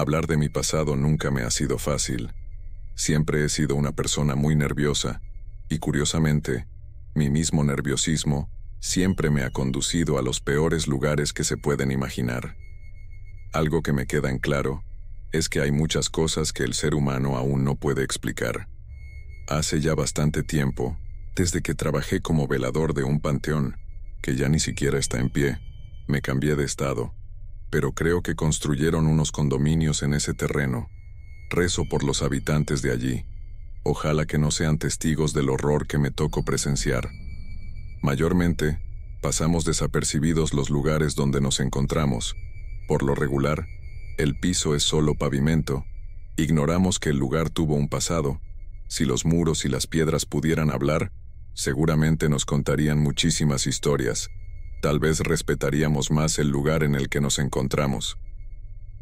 Hablar de mi pasado nunca me ha sido fácil. Siempre he sido una persona muy nerviosa, y curiosamente, mi mismo nerviosismo siempre me ha conducido a los peores lugares que se pueden imaginar. Algo que me queda en claro es que hay muchas cosas que el ser humano aún no puede explicar. Hace ya bastante tiempo, desde que trabajé como velador de un panteón, que ya ni siquiera está en pie, me cambié de estado pero creo que construyeron unos condominios en ese terreno. Rezo por los habitantes de allí. Ojalá que no sean testigos del horror que me tocó presenciar. Mayormente, pasamos desapercibidos los lugares donde nos encontramos. Por lo regular, el piso es solo pavimento. Ignoramos que el lugar tuvo un pasado. Si los muros y las piedras pudieran hablar, seguramente nos contarían muchísimas historias tal vez respetaríamos más el lugar en el que nos encontramos.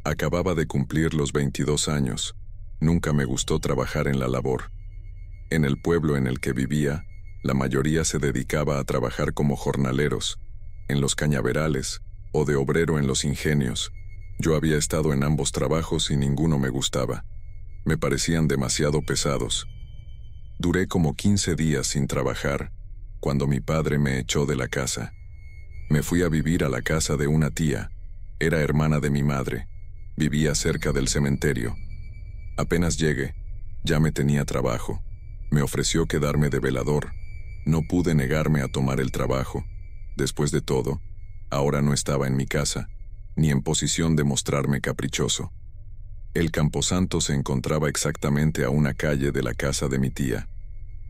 Acababa de cumplir los 22 años. Nunca me gustó trabajar en la labor. En el pueblo en el que vivía, la mayoría se dedicaba a trabajar como jornaleros, en los cañaverales o de obrero en los ingenios. Yo había estado en ambos trabajos y ninguno me gustaba. Me parecían demasiado pesados. Duré como 15 días sin trabajar, cuando mi padre me echó de la casa. Me fui a vivir a la casa de una tía. Era hermana de mi madre. Vivía cerca del cementerio. Apenas llegué, ya me tenía trabajo. Me ofreció quedarme de velador. No pude negarme a tomar el trabajo. Después de todo, ahora no estaba en mi casa, ni en posición de mostrarme caprichoso. El camposanto se encontraba exactamente a una calle de la casa de mi tía.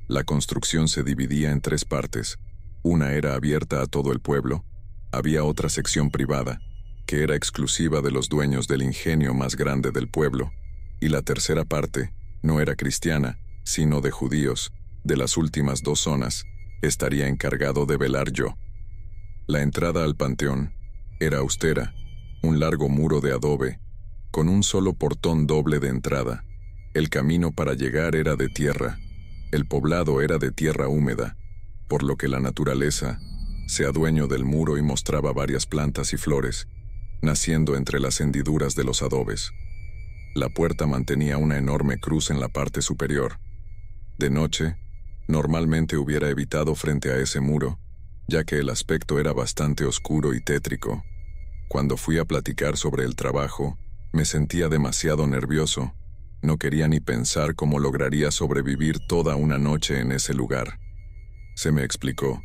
La construcción se dividía en tres partes, una era abierta a todo el pueblo, había otra sección privada, que era exclusiva de los dueños del ingenio más grande del pueblo, y la tercera parte no era cristiana, sino de judíos, de las últimas dos zonas, estaría encargado de velar yo. La entrada al panteón era austera, un largo muro de adobe, con un solo portón doble de entrada. El camino para llegar era de tierra. El poblado era de tierra húmeda, por lo que la naturaleza se adueñó del muro y mostraba varias plantas y flores, naciendo entre las hendiduras de los adobes. La puerta mantenía una enorme cruz en la parte superior. De noche, normalmente hubiera evitado frente a ese muro, ya que el aspecto era bastante oscuro y tétrico. Cuando fui a platicar sobre el trabajo, me sentía demasiado nervioso, no quería ni pensar cómo lograría sobrevivir toda una noche en ese lugar. Se me explicó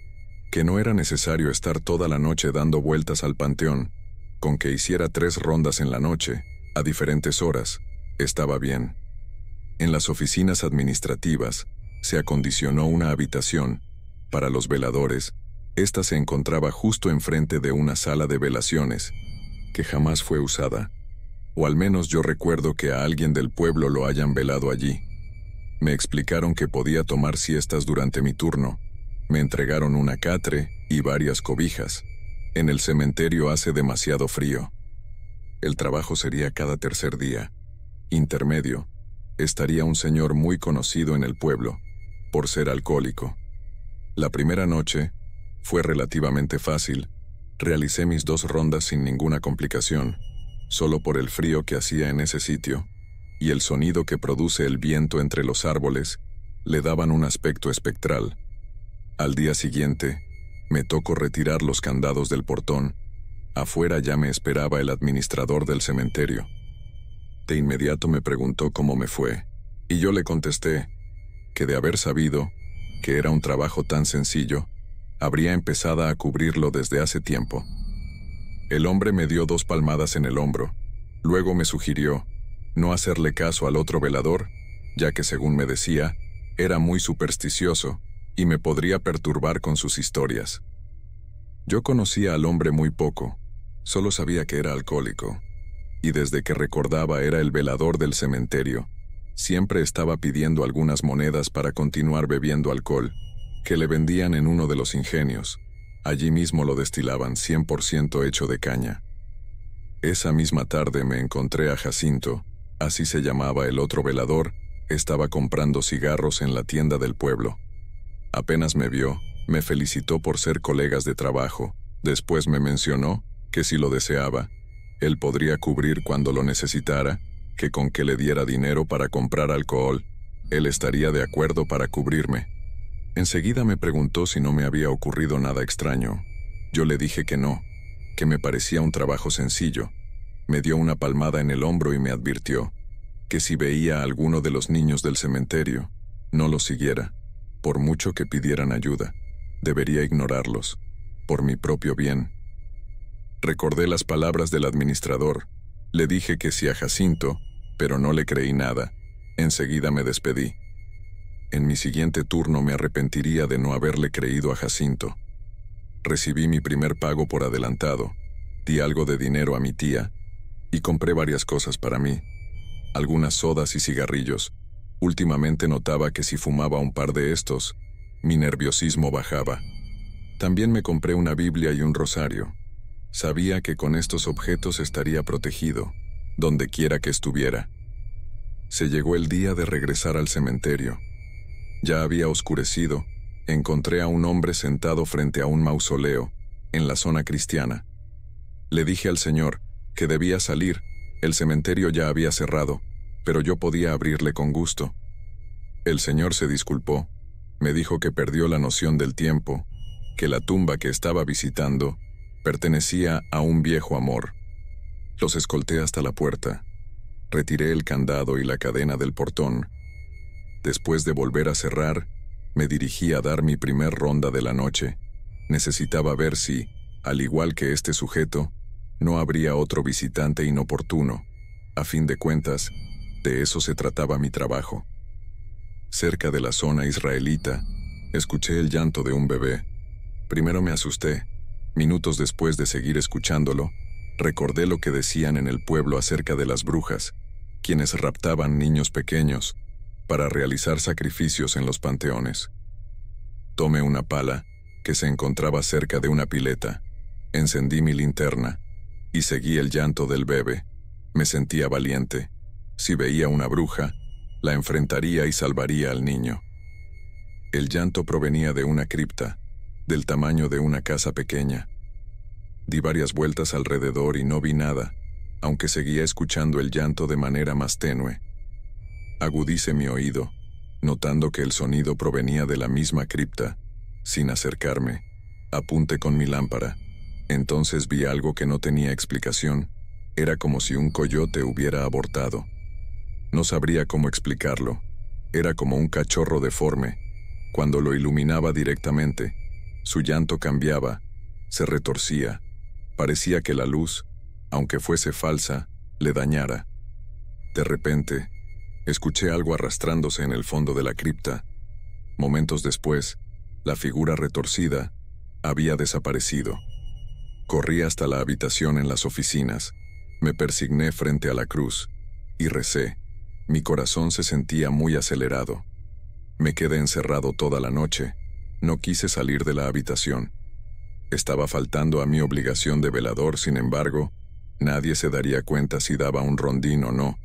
que no era necesario estar toda la noche dando vueltas al panteón, con que hiciera tres rondas en la noche, a diferentes horas, estaba bien. En las oficinas administrativas se acondicionó una habitación para los veladores. Esta se encontraba justo enfrente de una sala de velaciones, que jamás fue usada, o al menos yo recuerdo que a alguien del pueblo lo hayan velado allí. Me explicaron que podía tomar siestas durante mi turno, me entregaron una catre y varias cobijas. En el cementerio hace demasiado frío. El trabajo sería cada tercer día. Intermedio, estaría un señor muy conocido en el pueblo, por ser alcohólico. La primera noche fue relativamente fácil. Realicé mis dos rondas sin ninguna complicación, solo por el frío que hacía en ese sitio, y el sonido que produce el viento entre los árboles, le daban un aspecto espectral. Al día siguiente, me tocó retirar los candados del portón. Afuera ya me esperaba el administrador del cementerio. De inmediato me preguntó cómo me fue, y yo le contesté que de haber sabido que era un trabajo tan sencillo, habría empezado a cubrirlo desde hace tiempo. El hombre me dio dos palmadas en el hombro, luego me sugirió no hacerle caso al otro velador, ya que según me decía, era muy supersticioso y me podría perturbar con sus historias. Yo conocía al hombre muy poco, solo sabía que era alcohólico, y desde que recordaba era el velador del cementerio, siempre estaba pidiendo algunas monedas para continuar bebiendo alcohol, que le vendían en uno de los ingenios. Allí mismo lo destilaban 100% hecho de caña. Esa misma tarde me encontré a Jacinto, así se llamaba el otro velador, estaba comprando cigarros en la tienda del pueblo. Apenas me vio, me felicitó por ser colegas de trabajo, después me mencionó que si lo deseaba, él podría cubrir cuando lo necesitara, que con que le diera dinero para comprar alcohol, él estaría de acuerdo para cubrirme. Enseguida me preguntó si no me había ocurrido nada extraño. Yo le dije que no, que me parecía un trabajo sencillo. Me dio una palmada en el hombro y me advirtió que si veía a alguno de los niños del cementerio, no lo siguiera. Por mucho que pidieran ayuda, debería ignorarlos, por mi propio bien. Recordé las palabras del administrador, le dije que sí a Jacinto, pero no le creí nada, enseguida me despedí. En mi siguiente turno me arrepentiría de no haberle creído a Jacinto. Recibí mi primer pago por adelantado, di algo de dinero a mi tía, y compré varias cosas para mí, algunas sodas y cigarrillos, Últimamente notaba que si fumaba un par de estos, mi nerviosismo bajaba. También me compré una Biblia y un rosario. Sabía que con estos objetos estaría protegido, donde quiera que estuviera. Se llegó el día de regresar al cementerio. Ya había oscurecido, encontré a un hombre sentado frente a un mausoleo, en la zona cristiana. Le dije al señor que debía salir, el cementerio ya había cerrado, pero yo podía abrirle con gusto. El señor se disculpó, me dijo que perdió la noción del tiempo, que la tumba que estaba visitando pertenecía a un viejo amor. Los escolté hasta la puerta, retiré el candado y la cadena del portón. Después de volver a cerrar, me dirigí a dar mi primer ronda de la noche. Necesitaba ver si, al igual que este sujeto, no habría otro visitante inoportuno. A fin de cuentas, de eso se trataba mi trabajo. Cerca de la zona israelita, escuché el llanto de un bebé. Primero me asusté. Minutos después de seguir escuchándolo, recordé lo que decían en el pueblo acerca de las brujas, quienes raptaban niños pequeños para realizar sacrificios en los panteones. Tomé una pala, que se encontraba cerca de una pileta, encendí mi linterna y seguí el llanto del bebé. Me sentía valiente. Si veía una bruja, la enfrentaría y salvaría al niño. El llanto provenía de una cripta, del tamaño de una casa pequeña. Di varias vueltas alrededor y no vi nada, aunque seguía escuchando el llanto de manera más tenue. agudice mi oído, notando que el sonido provenía de la misma cripta. Sin acercarme, apunté con mi lámpara. Entonces vi algo que no tenía explicación. Era como si un coyote hubiera abortado. No sabría cómo explicarlo. Era como un cachorro deforme. Cuando lo iluminaba directamente, su llanto cambiaba, se retorcía. Parecía que la luz, aunque fuese falsa, le dañara. De repente, escuché algo arrastrándose en el fondo de la cripta. Momentos después, la figura retorcida había desaparecido. Corrí hasta la habitación en las oficinas, me persigné frente a la cruz y recé. Mi corazón se sentía muy acelerado. Me quedé encerrado toda la noche. No quise salir de la habitación. Estaba faltando a mi obligación de velador, sin embargo, nadie se daría cuenta si daba un rondín o no.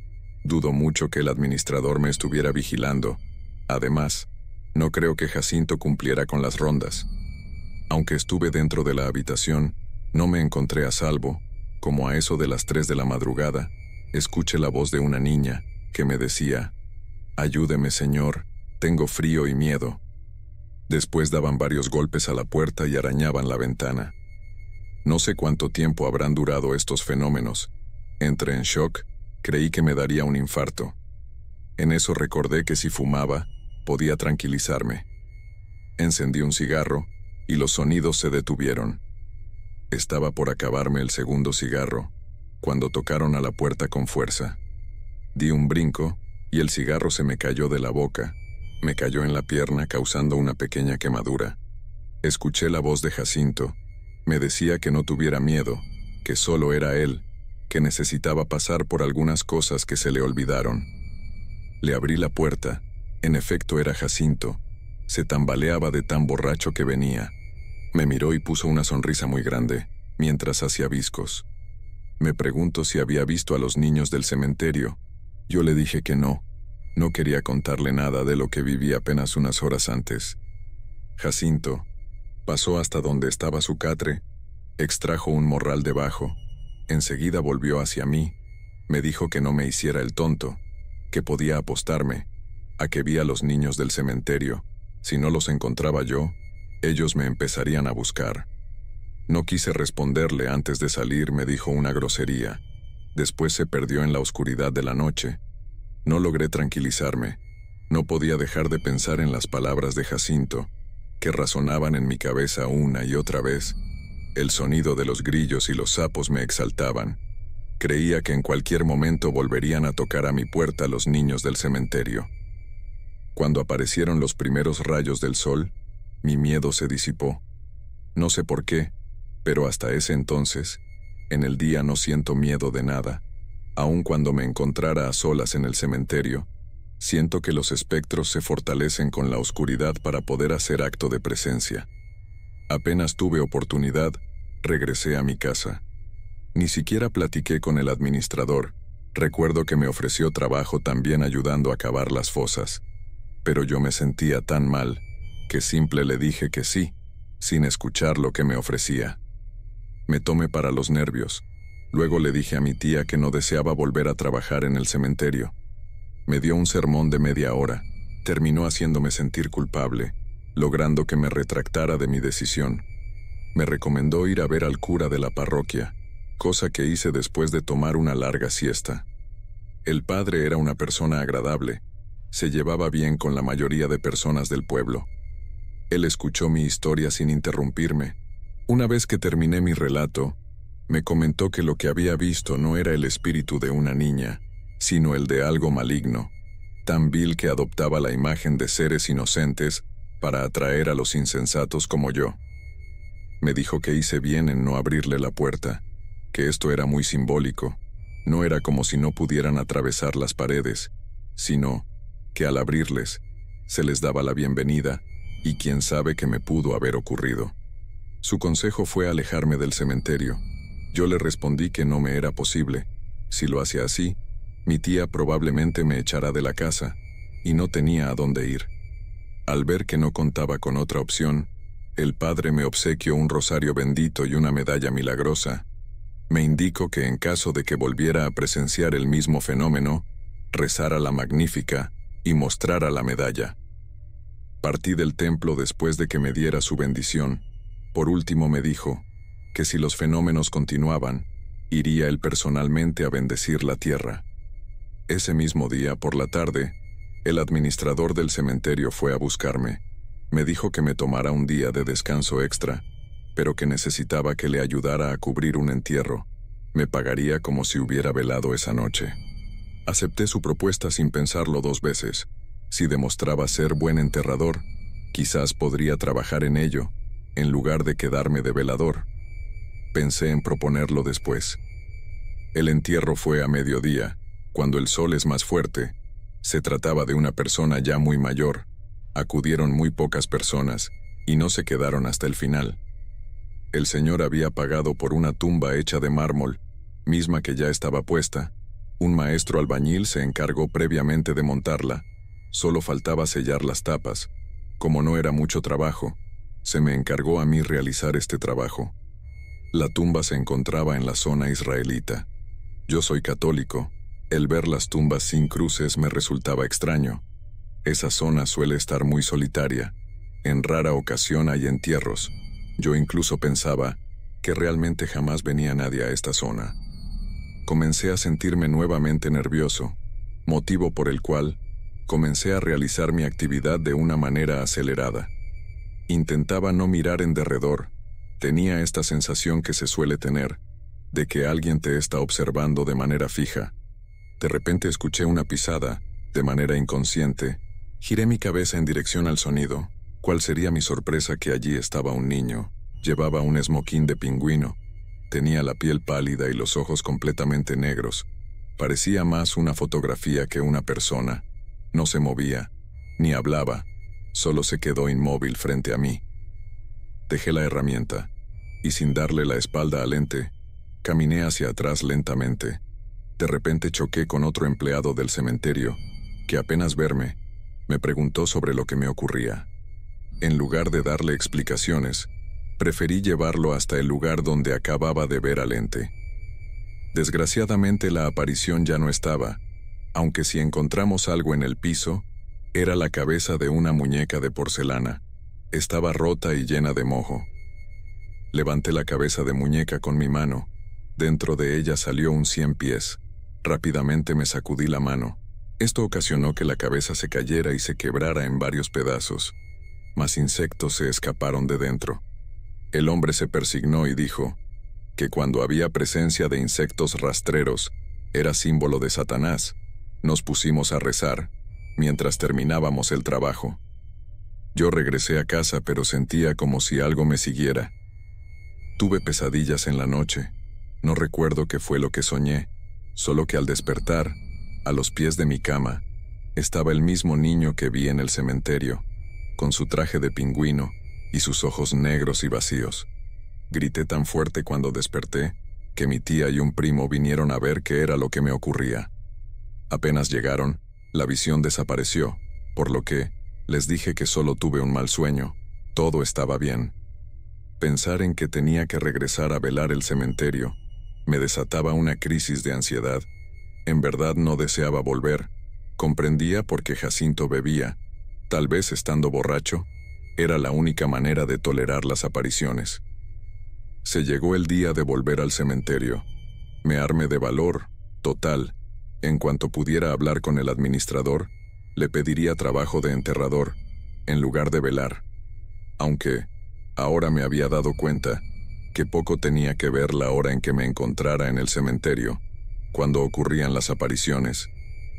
Dudo mucho que el administrador me estuviera vigilando. Además, no creo que Jacinto cumpliera con las rondas. Aunque estuve dentro de la habitación, no me encontré a salvo, como a eso de las 3 de la madrugada, escuché la voz de una niña, que me decía, Ayúdeme Señor, tengo frío y miedo. Después daban varios golpes a la puerta y arañaban la ventana. No sé cuánto tiempo habrán durado estos fenómenos. Entré en shock, creí que me daría un infarto. En eso recordé que si fumaba, podía tranquilizarme. Encendí un cigarro, y los sonidos se detuvieron. Estaba por acabarme el segundo cigarro, cuando tocaron a la puerta con fuerza. Di un brinco y el cigarro se me cayó de la boca, me cayó en la pierna causando una pequeña quemadura. Escuché la voz de Jacinto, me decía que no tuviera miedo, que solo era él, que necesitaba pasar por algunas cosas que se le olvidaron. Le abrí la puerta, en efecto era Jacinto, se tambaleaba de tan borracho que venía. Me miró y puso una sonrisa muy grande, mientras hacía viscos. Me pregunto si había visto a los niños del cementerio, yo le dije que no. No quería contarle nada de lo que viví apenas unas horas antes. Jacinto pasó hasta donde estaba su catre, extrajo un morral debajo, enseguida volvió hacia mí, me dijo que no me hiciera el tonto, que podía apostarme, a que vi a los niños del cementerio, si no los encontraba yo, ellos me empezarían a buscar. No quise responderle antes de salir, me dijo una grosería. Después se perdió en la oscuridad de la noche. No logré tranquilizarme. No podía dejar de pensar en las palabras de Jacinto, que razonaban en mi cabeza una y otra vez. El sonido de los grillos y los sapos me exaltaban. Creía que en cualquier momento volverían a tocar a mi puerta los niños del cementerio. Cuando aparecieron los primeros rayos del sol, mi miedo se disipó. No sé por qué, pero hasta ese entonces en el día no siento miedo de nada, aun cuando me encontrara a solas en el cementerio, siento que los espectros se fortalecen con la oscuridad para poder hacer acto de presencia. Apenas tuve oportunidad, regresé a mi casa. Ni siquiera platiqué con el administrador, recuerdo que me ofreció trabajo también ayudando a cavar las fosas, pero yo me sentía tan mal, que simple le dije que sí, sin escuchar lo que me ofrecía me tomé para los nervios. Luego le dije a mi tía que no deseaba volver a trabajar en el cementerio. Me dio un sermón de media hora, terminó haciéndome sentir culpable, logrando que me retractara de mi decisión. Me recomendó ir a ver al cura de la parroquia, cosa que hice después de tomar una larga siesta. El padre era una persona agradable, se llevaba bien con la mayoría de personas del pueblo. Él escuchó mi historia sin interrumpirme, una vez que terminé mi relato, me comentó que lo que había visto no era el espíritu de una niña, sino el de algo maligno, tan vil que adoptaba la imagen de seres inocentes para atraer a los insensatos como yo. Me dijo que hice bien en no abrirle la puerta, que esto era muy simbólico, no era como si no pudieran atravesar las paredes, sino que al abrirles, se les daba la bienvenida, y quién sabe qué me pudo haber ocurrido. Su consejo fue alejarme del cementerio. Yo le respondí que no me era posible. Si lo hacía así, mi tía probablemente me echará de la casa, y no tenía a dónde ir. Al ver que no contaba con otra opción, el padre me obsequió un rosario bendito y una medalla milagrosa. Me indicó que en caso de que volviera a presenciar el mismo fenómeno, rezara la magnífica y mostrara la medalla. Partí del templo después de que me diera su bendición. Por último me dijo que si los fenómenos continuaban, iría él personalmente a bendecir la tierra. Ese mismo día, por la tarde, el administrador del cementerio fue a buscarme. Me dijo que me tomara un día de descanso extra, pero que necesitaba que le ayudara a cubrir un entierro. Me pagaría como si hubiera velado esa noche. Acepté su propuesta sin pensarlo dos veces. Si demostraba ser buen enterrador, quizás podría trabajar en ello, en lugar de quedarme de velador. Pensé en proponerlo después. El entierro fue a mediodía, cuando el sol es más fuerte. Se trataba de una persona ya muy mayor. Acudieron muy pocas personas, y no se quedaron hasta el final. El señor había pagado por una tumba hecha de mármol, misma que ya estaba puesta. Un maestro albañil se encargó previamente de montarla. Solo faltaba sellar las tapas. Como no era mucho trabajo, se me encargó a mí realizar este trabajo. La tumba se encontraba en la zona israelita. Yo soy católico. El ver las tumbas sin cruces me resultaba extraño. Esa zona suele estar muy solitaria. En rara ocasión hay entierros. Yo incluso pensaba que realmente jamás venía nadie a esta zona. Comencé a sentirme nuevamente nervioso, motivo por el cual comencé a realizar mi actividad de una manera acelerada. Intentaba no mirar en derredor, tenía esta sensación que se suele tener, de que alguien te está observando de manera fija. De repente escuché una pisada, de manera inconsciente, giré mi cabeza en dirección al sonido, cuál sería mi sorpresa que allí estaba un niño, llevaba un esmoquín de pingüino, tenía la piel pálida y los ojos completamente negros, parecía más una fotografía que una persona, no se movía, ni hablaba, Solo se quedó inmóvil frente a mí. Dejé la herramienta y sin darle la espalda al ente, caminé hacia atrás lentamente. De repente choqué con otro empleado del cementerio, que apenas verme, me preguntó sobre lo que me ocurría. En lugar de darle explicaciones, preferí llevarlo hasta el lugar donde acababa de ver al ente. Desgraciadamente la aparición ya no estaba, aunque si encontramos algo en el piso, era la cabeza de una muñeca de porcelana. Estaba rota y llena de mojo. Levanté la cabeza de muñeca con mi mano. Dentro de ella salió un cien pies. Rápidamente me sacudí la mano. Esto ocasionó que la cabeza se cayera y se quebrara en varios pedazos. Más insectos se escaparon de dentro. El hombre se persignó y dijo que cuando había presencia de insectos rastreros, era símbolo de Satanás. Nos pusimos a rezar, mientras terminábamos el trabajo. Yo regresé a casa pero sentía como si algo me siguiera. Tuve pesadillas en la noche. No recuerdo qué fue lo que soñé, solo que al despertar, a los pies de mi cama, estaba el mismo niño que vi en el cementerio, con su traje de pingüino y sus ojos negros y vacíos. Grité tan fuerte cuando desperté que mi tía y un primo vinieron a ver qué era lo que me ocurría. Apenas llegaron, la visión desapareció, por lo que, les dije que solo tuve un mal sueño, todo estaba bien. Pensar en que tenía que regresar a velar el cementerio, me desataba una crisis de ansiedad. En verdad no deseaba volver, comprendía por qué Jacinto bebía, tal vez estando borracho, era la única manera de tolerar las apariciones. Se llegó el día de volver al cementerio. Me armé de valor, total, en cuanto pudiera hablar con el administrador, le pediría trabajo de enterrador, en lugar de velar. Aunque, ahora me había dado cuenta, que poco tenía que ver la hora en que me encontrara en el cementerio, cuando ocurrían las apariciones,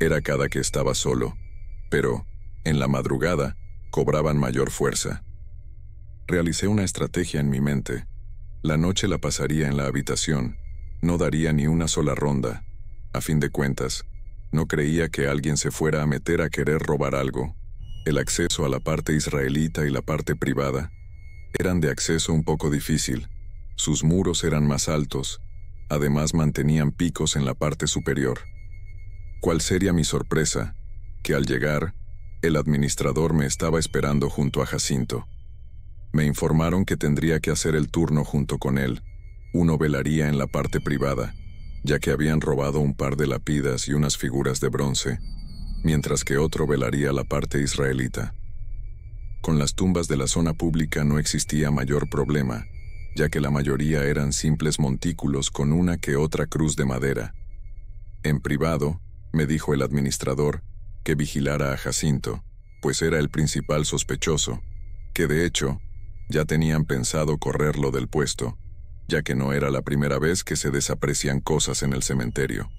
era cada que estaba solo, pero, en la madrugada, cobraban mayor fuerza. Realicé una estrategia en mi mente. La noche la pasaría en la habitación, no daría ni una sola ronda, a fin de cuentas, no creía que alguien se fuera a meter a querer robar algo. El acceso a la parte israelita y la parte privada eran de acceso un poco difícil. Sus muros eran más altos, además mantenían picos en la parte superior. ¿Cuál sería mi sorpresa? Que al llegar, el administrador me estaba esperando junto a Jacinto. Me informaron que tendría que hacer el turno junto con él. Uno velaría en la parte privada ya que habían robado un par de lapidas y unas figuras de bronce, mientras que otro velaría la parte israelita. Con las tumbas de la zona pública no existía mayor problema, ya que la mayoría eran simples montículos con una que otra cruz de madera. En privado, me dijo el administrador, que vigilara a Jacinto, pues era el principal sospechoso, que de hecho, ya tenían pensado correrlo del puesto, ya que no era la primera vez que se desaprecian cosas en el cementerio.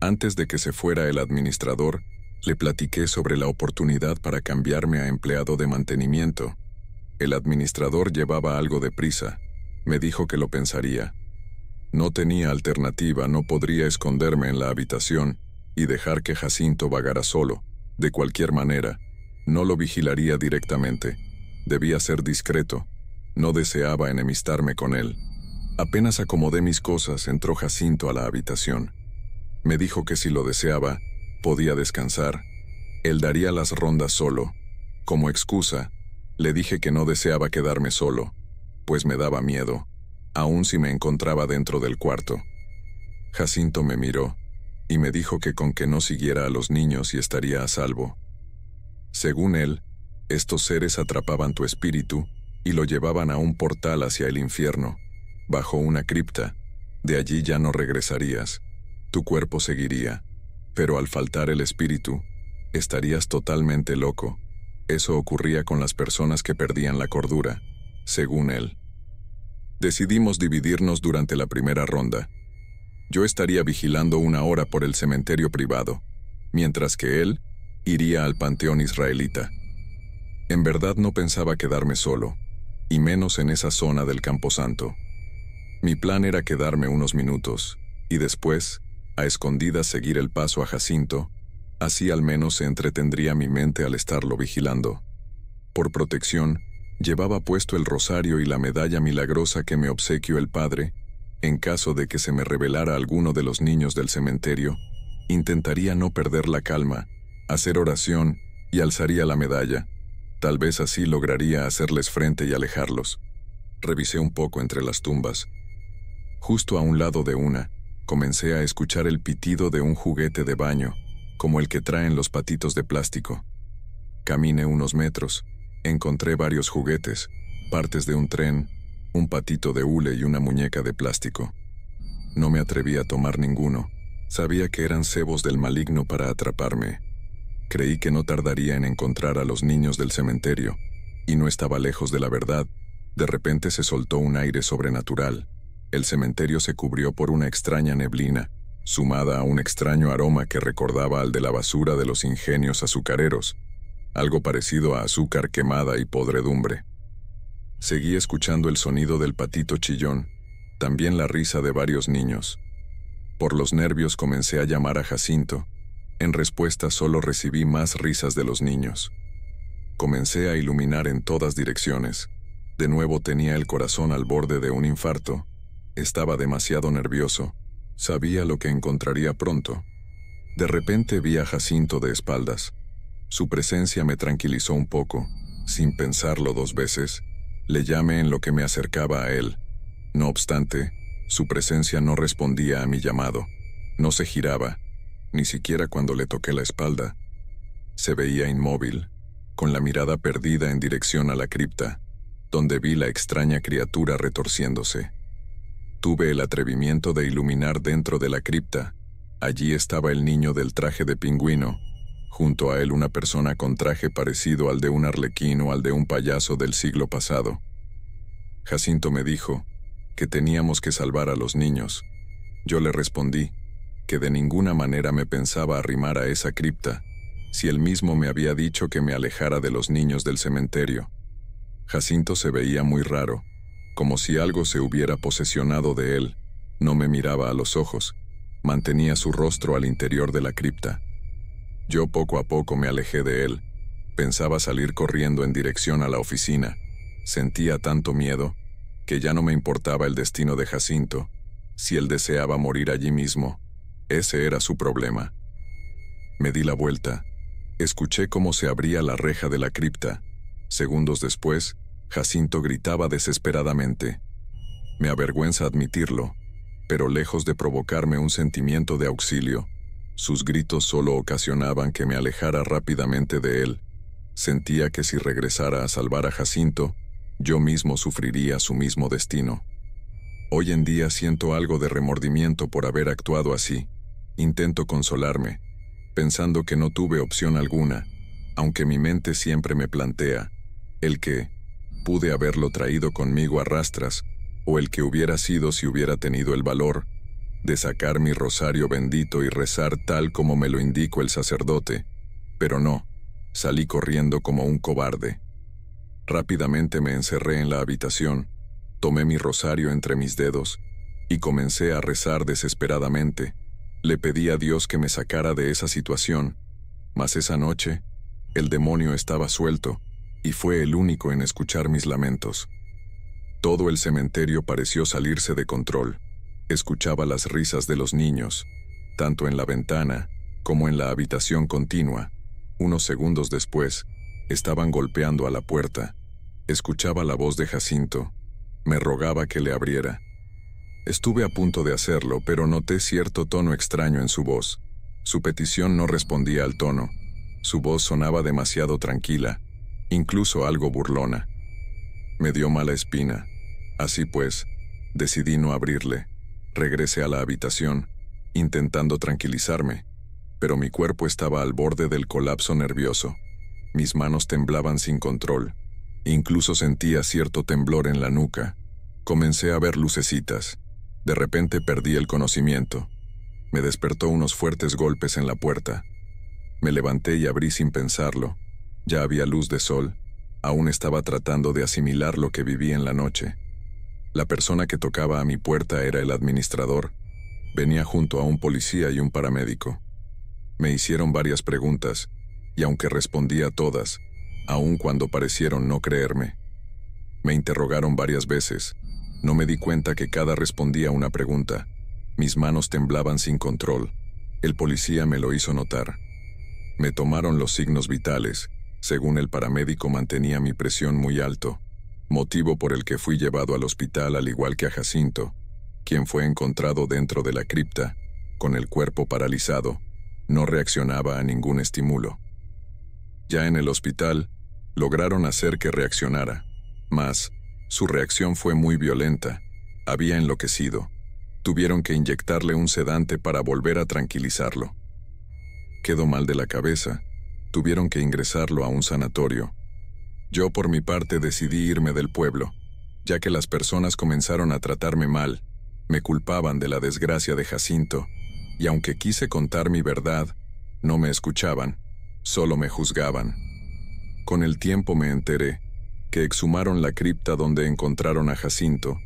Antes de que se fuera el administrador, le platiqué sobre la oportunidad para cambiarme a empleado de mantenimiento. El administrador llevaba algo de prisa. Me dijo que lo pensaría. No tenía alternativa, no podría esconderme en la habitación y dejar que Jacinto vagara solo. De cualquier manera, no lo vigilaría directamente. Debía ser discreto no deseaba enemistarme con él. Apenas acomodé mis cosas, entró Jacinto a la habitación. Me dijo que si lo deseaba, podía descansar. Él daría las rondas solo. Como excusa, le dije que no deseaba quedarme solo, pues me daba miedo, aun si me encontraba dentro del cuarto. Jacinto me miró y me dijo que con que no siguiera a los niños y estaría a salvo. Según él, estos seres atrapaban tu espíritu y lo llevaban a un portal hacia el infierno, bajo una cripta. De allí ya no regresarías. Tu cuerpo seguiría, pero al faltar el espíritu, estarías totalmente loco. Eso ocurría con las personas que perdían la cordura, según él. Decidimos dividirnos durante la primera ronda. Yo estaría vigilando una hora por el cementerio privado, mientras que él iría al panteón israelita. En verdad no pensaba quedarme solo, y menos en esa zona del camposanto. Mi plan era quedarme unos minutos, y después, a escondidas seguir el paso a Jacinto, así al menos se entretendría mi mente al estarlo vigilando. Por protección, llevaba puesto el rosario y la medalla milagrosa que me obsequió el padre, en caso de que se me revelara alguno de los niños del cementerio, intentaría no perder la calma, hacer oración y alzaría la medalla, Tal vez así lograría hacerles frente y alejarlos. Revisé un poco entre las tumbas. Justo a un lado de una, comencé a escuchar el pitido de un juguete de baño, como el que traen los patitos de plástico. Caminé unos metros, encontré varios juguetes, partes de un tren, un patito de hule y una muñeca de plástico. No me atreví a tomar ninguno, sabía que eran cebos del maligno para atraparme, Creí que no tardaría en encontrar a los niños del cementerio, y no estaba lejos de la verdad. De repente se soltó un aire sobrenatural. El cementerio se cubrió por una extraña neblina, sumada a un extraño aroma que recordaba al de la basura de los ingenios azucareros, algo parecido a azúcar quemada y podredumbre. Seguí escuchando el sonido del patito chillón, también la risa de varios niños. Por los nervios comencé a llamar a Jacinto, en respuesta solo recibí más risas de los niños. Comencé a iluminar en todas direcciones. De nuevo tenía el corazón al borde de un infarto. Estaba demasiado nervioso. Sabía lo que encontraría pronto. De repente vi a Jacinto de espaldas. Su presencia me tranquilizó un poco. Sin pensarlo dos veces, le llamé en lo que me acercaba a él. No obstante, su presencia no respondía a mi llamado. No se giraba, ni siquiera cuando le toqué la espalda. Se veía inmóvil, con la mirada perdida en dirección a la cripta, donde vi la extraña criatura retorciéndose. Tuve el atrevimiento de iluminar dentro de la cripta. Allí estaba el niño del traje de pingüino, junto a él una persona con traje parecido al de un arlequín o al de un payaso del siglo pasado. Jacinto me dijo que teníamos que salvar a los niños. Yo le respondí, que de ninguna manera me pensaba arrimar a esa cripta, si él mismo me había dicho que me alejara de los niños del cementerio. Jacinto se veía muy raro, como si algo se hubiera posesionado de él, no me miraba a los ojos, mantenía su rostro al interior de la cripta. Yo poco a poco me alejé de él, pensaba salir corriendo en dirección a la oficina, sentía tanto miedo, que ya no me importaba el destino de Jacinto, si él deseaba morir allí mismo, ese era su problema. Me di la vuelta. Escuché cómo se abría la reja de la cripta. Segundos después, Jacinto gritaba desesperadamente. Me avergüenza admitirlo, pero lejos de provocarme un sentimiento de auxilio, sus gritos solo ocasionaban que me alejara rápidamente de él. Sentía que si regresara a salvar a Jacinto, yo mismo sufriría su mismo destino. Hoy en día siento algo de remordimiento por haber actuado así. Intento consolarme, pensando que no tuve opción alguna, aunque mi mente siempre me plantea el que pude haberlo traído conmigo a rastras, o el que hubiera sido si hubiera tenido el valor de sacar mi rosario bendito y rezar tal como me lo indicó el sacerdote, pero no, salí corriendo como un cobarde. Rápidamente me encerré en la habitación, tomé mi rosario entre mis dedos y comencé a rezar desesperadamente, le pedí a Dios que me sacara de esa situación, mas esa noche, el demonio estaba suelto y fue el único en escuchar mis lamentos. Todo el cementerio pareció salirse de control. Escuchaba las risas de los niños, tanto en la ventana como en la habitación continua. Unos segundos después, estaban golpeando a la puerta. Escuchaba la voz de Jacinto. Me rogaba que le abriera. Estuve a punto de hacerlo, pero noté cierto tono extraño en su voz. Su petición no respondía al tono. Su voz sonaba demasiado tranquila, incluso algo burlona. Me dio mala espina. Así pues, decidí no abrirle. Regresé a la habitación, intentando tranquilizarme, pero mi cuerpo estaba al borde del colapso nervioso. Mis manos temblaban sin control. Incluso sentía cierto temblor en la nuca. Comencé a ver lucecitas de repente perdí el conocimiento. Me despertó unos fuertes golpes en la puerta. Me levanté y abrí sin pensarlo. Ya había luz de sol. Aún estaba tratando de asimilar lo que viví en la noche. La persona que tocaba a mi puerta era el administrador. Venía junto a un policía y un paramédico. Me hicieron varias preguntas, y aunque respondí a todas, aun cuando parecieron no creerme, me interrogaron varias veces, no me di cuenta que cada respondía una pregunta. Mis manos temblaban sin control. El policía me lo hizo notar. Me tomaron los signos vitales. Según el paramédico mantenía mi presión muy alto, motivo por el que fui llevado al hospital al igual que a Jacinto, quien fue encontrado dentro de la cripta, con el cuerpo paralizado, no reaccionaba a ningún estímulo. Ya en el hospital, lograron hacer que reaccionara, mas su reacción fue muy violenta. Había enloquecido. Tuvieron que inyectarle un sedante para volver a tranquilizarlo. Quedó mal de la cabeza. Tuvieron que ingresarlo a un sanatorio. Yo por mi parte decidí irme del pueblo, ya que las personas comenzaron a tratarme mal, me culpaban de la desgracia de Jacinto, y aunque quise contar mi verdad, no me escuchaban, solo me juzgaban. Con el tiempo me enteré que exhumaron la cripta donde encontraron a Jacinto,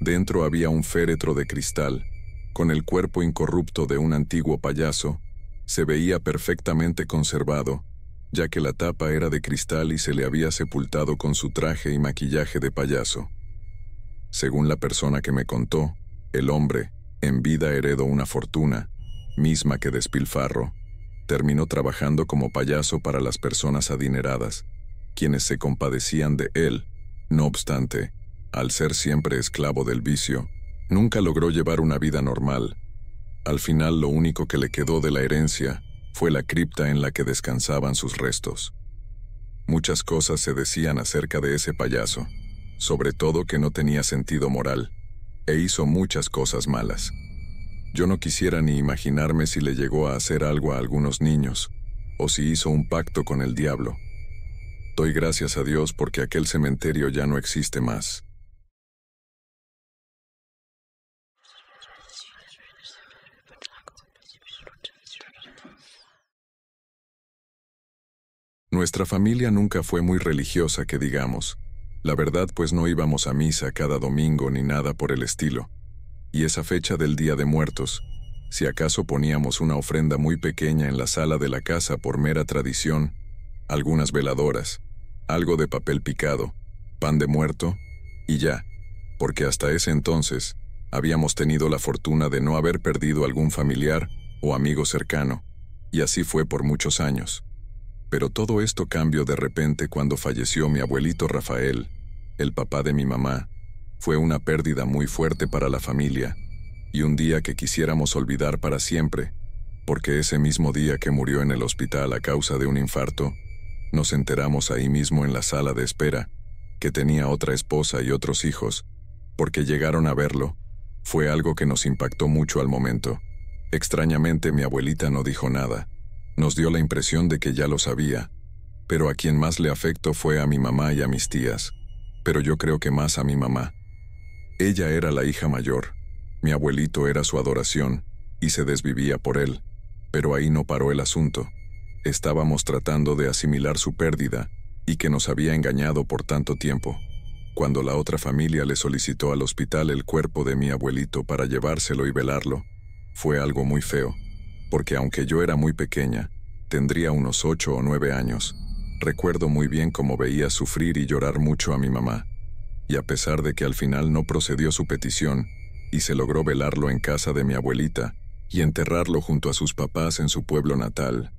dentro había un féretro de cristal, con el cuerpo incorrupto de un antiguo payaso, se veía perfectamente conservado, ya que la tapa era de cristal y se le había sepultado con su traje y maquillaje de payaso. Según la persona que me contó, el hombre, en vida heredó una fortuna, misma que despilfarro, terminó trabajando como payaso para las personas adineradas, quienes se compadecían de él. No obstante, al ser siempre esclavo del vicio, nunca logró llevar una vida normal. Al final lo único que le quedó de la herencia fue la cripta en la que descansaban sus restos. Muchas cosas se decían acerca de ese payaso, sobre todo que no tenía sentido moral, e hizo muchas cosas malas. Yo no quisiera ni imaginarme si le llegó a hacer algo a algunos niños, o si hizo un pacto con el diablo, Doy gracias a Dios porque aquel cementerio ya no existe más. Nuestra familia nunca fue muy religiosa, que digamos. La verdad, pues no íbamos a misa cada domingo ni nada por el estilo. Y esa fecha del Día de Muertos, si acaso poníamos una ofrenda muy pequeña en la sala de la casa por mera tradición, algunas veladoras, algo de papel picado, pan de muerto y ya, porque hasta ese entonces habíamos tenido la fortuna de no haber perdido algún familiar o amigo cercano, y así fue por muchos años. Pero todo esto cambió de repente cuando falleció mi abuelito Rafael, el papá de mi mamá. Fue una pérdida muy fuerte para la familia, y un día que quisiéramos olvidar para siempre, porque ese mismo día que murió en el hospital a causa de un infarto, nos enteramos ahí mismo en la sala de espera que tenía otra esposa y otros hijos, porque llegaron a verlo. Fue algo que nos impactó mucho al momento. Extrañamente mi abuelita no dijo nada. Nos dio la impresión de que ya lo sabía, pero a quien más le afectó fue a mi mamá y a mis tías, pero yo creo que más a mi mamá. Ella era la hija mayor, mi abuelito era su adoración, y se desvivía por él, pero ahí no paró el asunto. Estábamos tratando de asimilar su pérdida y que nos había engañado por tanto tiempo, cuando la otra familia le solicitó al hospital el cuerpo de mi abuelito para llevárselo y velarlo, fue algo muy feo, porque aunque yo era muy pequeña, tendría unos ocho o nueve años, recuerdo muy bien cómo veía sufrir y llorar mucho a mi mamá, y a pesar de que al final no procedió su petición, y se logró velarlo en casa de mi abuelita, y enterrarlo junto a sus papás en su pueblo natal,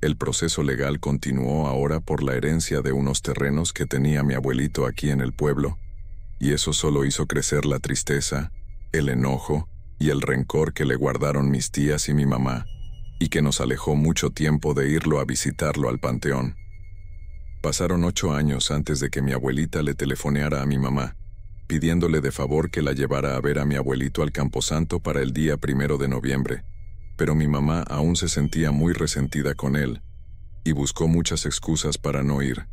el proceso legal continuó ahora por la herencia de unos terrenos que tenía mi abuelito aquí en el pueblo, y eso solo hizo crecer la tristeza, el enojo y el rencor que le guardaron mis tías y mi mamá, y que nos alejó mucho tiempo de irlo a visitarlo al panteón. Pasaron ocho años antes de que mi abuelita le telefoneara a mi mamá, pidiéndole de favor que la llevara a ver a mi abuelito al Camposanto para el día primero de noviembre, pero mi mamá aún se sentía muy resentida con él y buscó muchas excusas para no ir,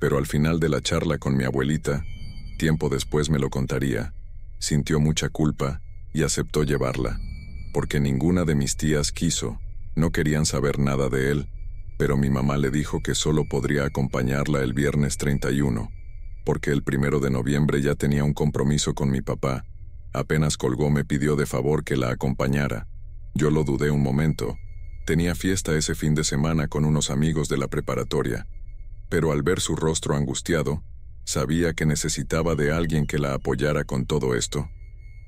pero al final de la charla con mi abuelita, tiempo después me lo contaría, sintió mucha culpa y aceptó llevarla, porque ninguna de mis tías quiso, no querían saber nada de él, pero mi mamá le dijo que solo podría acompañarla el viernes 31, porque el primero de noviembre ya tenía un compromiso con mi papá, apenas colgó me pidió de favor que la acompañara, yo lo dudé un momento. Tenía fiesta ese fin de semana con unos amigos de la preparatoria, pero al ver su rostro angustiado, sabía que necesitaba de alguien que la apoyara con todo esto.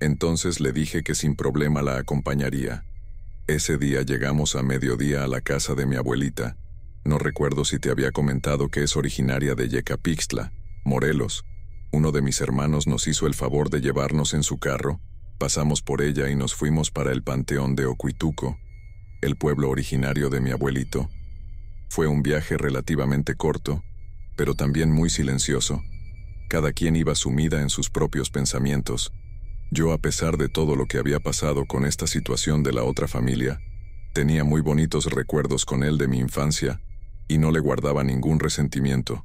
Entonces le dije que sin problema la acompañaría. Ese día llegamos a mediodía a la casa de mi abuelita. No recuerdo si te había comentado que es originaria de Yecapixtla, Morelos. Uno de mis hermanos nos hizo el favor de llevarnos en su carro Pasamos por ella y nos fuimos para el panteón de Ocuituco, el pueblo originario de mi abuelito. Fue un viaje relativamente corto, pero también muy silencioso. Cada quien iba sumida en sus propios pensamientos. Yo, a pesar de todo lo que había pasado con esta situación de la otra familia, tenía muy bonitos recuerdos con él de mi infancia y no le guardaba ningún resentimiento.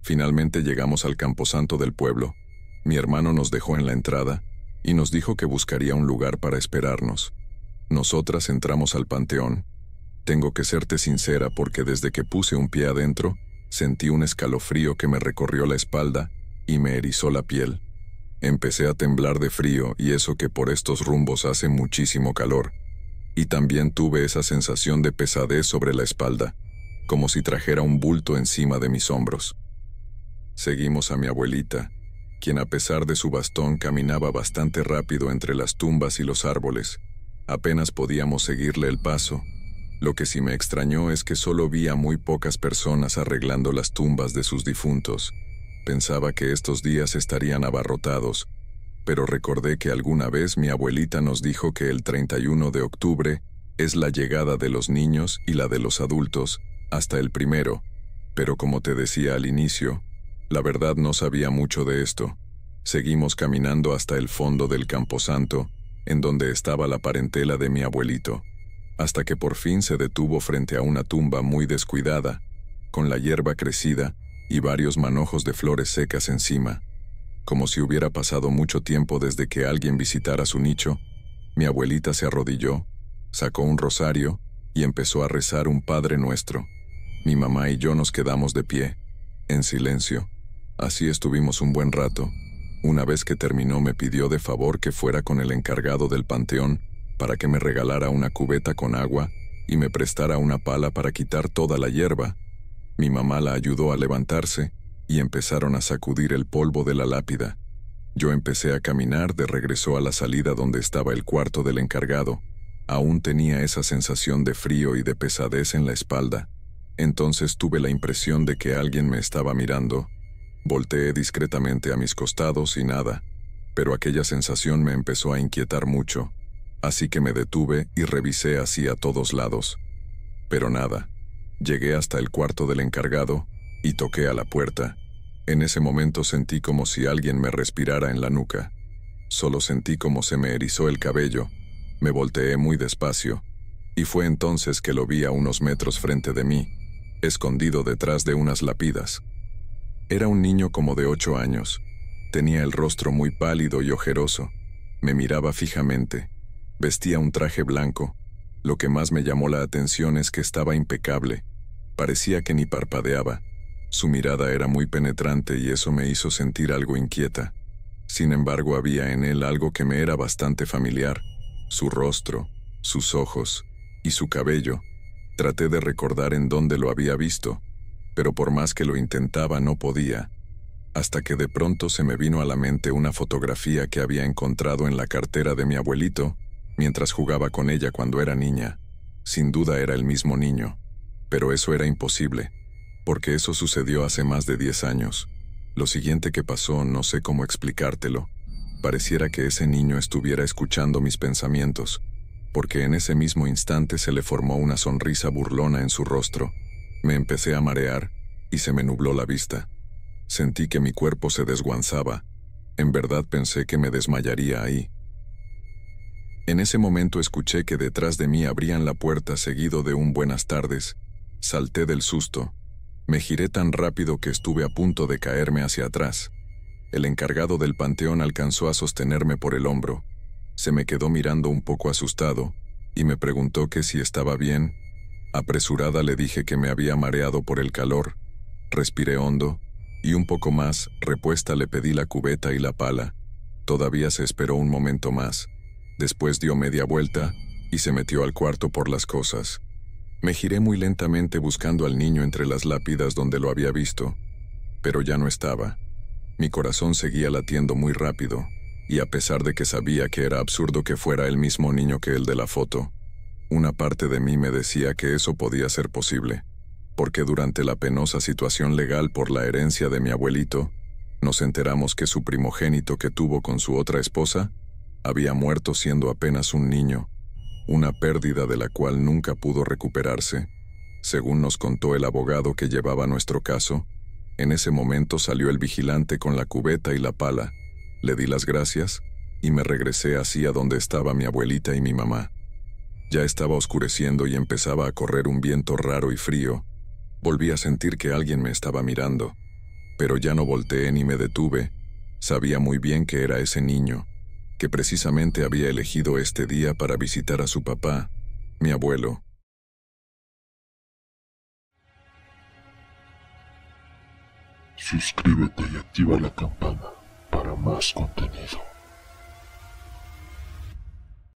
Finalmente llegamos al camposanto del pueblo. Mi hermano nos dejó en la entrada y nos dijo que buscaría un lugar para esperarnos. Nosotras entramos al panteón. Tengo que serte sincera porque desde que puse un pie adentro, sentí un escalofrío que me recorrió la espalda y me erizó la piel. Empecé a temblar de frío y eso que por estos rumbos hace muchísimo calor. Y también tuve esa sensación de pesadez sobre la espalda, como si trajera un bulto encima de mis hombros. Seguimos a mi abuelita, quien a pesar de su bastón caminaba bastante rápido entre las tumbas y los árboles. Apenas podíamos seguirle el paso. Lo que sí me extrañó es que solo vi a muy pocas personas arreglando las tumbas de sus difuntos. Pensaba que estos días estarían abarrotados, pero recordé que alguna vez mi abuelita nos dijo que el 31 de octubre es la llegada de los niños y la de los adultos, hasta el primero, pero como te decía al inicio, la verdad no sabía mucho de esto. Seguimos caminando hasta el fondo del camposanto, en donde estaba la parentela de mi abuelito, hasta que por fin se detuvo frente a una tumba muy descuidada, con la hierba crecida y varios manojos de flores secas encima. Como si hubiera pasado mucho tiempo desde que alguien visitara su nicho, mi abuelita se arrodilló, sacó un rosario y empezó a rezar un Padre Nuestro. Mi mamá y yo nos quedamos de pie, en silencio, Así estuvimos un buen rato. Una vez que terminó me pidió de favor que fuera con el encargado del panteón para que me regalara una cubeta con agua y me prestara una pala para quitar toda la hierba. Mi mamá la ayudó a levantarse y empezaron a sacudir el polvo de la lápida. Yo empecé a caminar de regreso a la salida donde estaba el cuarto del encargado. Aún tenía esa sensación de frío y de pesadez en la espalda. Entonces tuve la impresión de que alguien me estaba mirando Volteé discretamente a mis costados y nada, pero aquella sensación me empezó a inquietar mucho, así que me detuve y revisé así a todos lados. Pero nada, llegué hasta el cuarto del encargado y toqué a la puerta. En ese momento sentí como si alguien me respirara en la nuca. Solo sentí como se me erizó el cabello, me volteé muy despacio, y fue entonces que lo vi a unos metros frente de mí, escondido detrás de unas lapidas. Era un niño como de ocho años. Tenía el rostro muy pálido y ojeroso. Me miraba fijamente. Vestía un traje blanco. Lo que más me llamó la atención es que estaba impecable. Parecía que ni parpadeaba. Su mirada era muy penetrante y eso me hizo sentir algo inquieta. Sin embargo, había en él algo que me era bastante familiar. Su rostro, sus ojos y su cabello. Traté de recordar en dónde lo había visto, pero por más que lo intentaba no podía, hasta que de pronto se me vino a la mente una fotografía que había encontrado en la cartera de mi abuelito, mientras jugaba con ella cuando era niña. Sin duda era el mismo niño, pero eso era imposible, porque eso sucedió hace más de 10 años. Lo siguiente que pasó no sé cómo explicártelo. Pareciera que ese niño estuviera escuchando mis pensamientos, porque en ese mismo instante se le formó una sonrisa burlona en su rostro, me empecé a marear y se me nubló la vista. Sentí que mi cuerpo se desguanzaba. En verdad pensé que me desmayaría ahí. En ese momento escuché que detrás de mí abrían la puerta seguido de un buenas tardes. Salté del susto. Me giré tan rápido que estuve a punto de caerme hacia atrás. El encargado del panteón alcanzó a sostenerme por el hombro. Se me quedó mirando un poco asustado y me preguntó que si estaba bien Apresurada le dije que me había mareado por el calor, respiré hondo, y un poco más, repuesta le pedí la cubeta y la pala. Todavía se esperó un momento más. Después dio media vuelta y se metió al cuarto por las cosas. Me giré muy lentamente buscando al niño entre las lápidas donde lo había visto, pero ya no estaba. Mi corazón seguía latiendo muy rápido, y a pesar de que sabía que era absurdo que fuera el mismo niño que el de la foto, una parte de mí me decía que eso podía ser posible, porque durante la penosa situación legal por la herencia de mi abuelito, nos enteramos que su primogénito que tuvo con su otra esposa había muerto siendo apenas un niño, una pérdida de la cual nunca pudo recuperarse. Según nos contó el abogado que llevaba nuestro caso, en ese momento salió el vigilante con la cubeta y la pala, le di las gracias y me regresé así a donde estaba mi abuelita y mi mamá. Ya estaba oscureciendo y empezaba a correr un viento raro y frío. Volví a sentir que alguien me estaba mirando, pero ya no volteé ni me detuve. Sabía muy bien que era ese niño, que precisamente había elegido este día para visitar a su papá, mi abuelo. Suscríbete y activa la campana para más contenido.